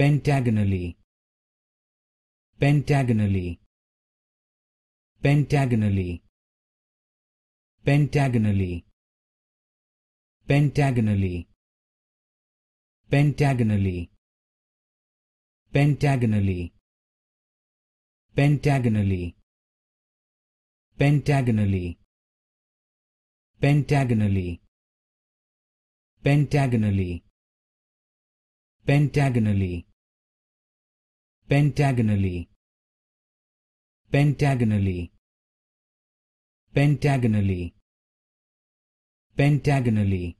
pentagonally pentagonally pentagonally pentagonally pentagonally pentagonally pentagonally pentagonally pentagonally pentagonally pentagonally pentagonally pentagonally pentagonally pentagonally pentagonally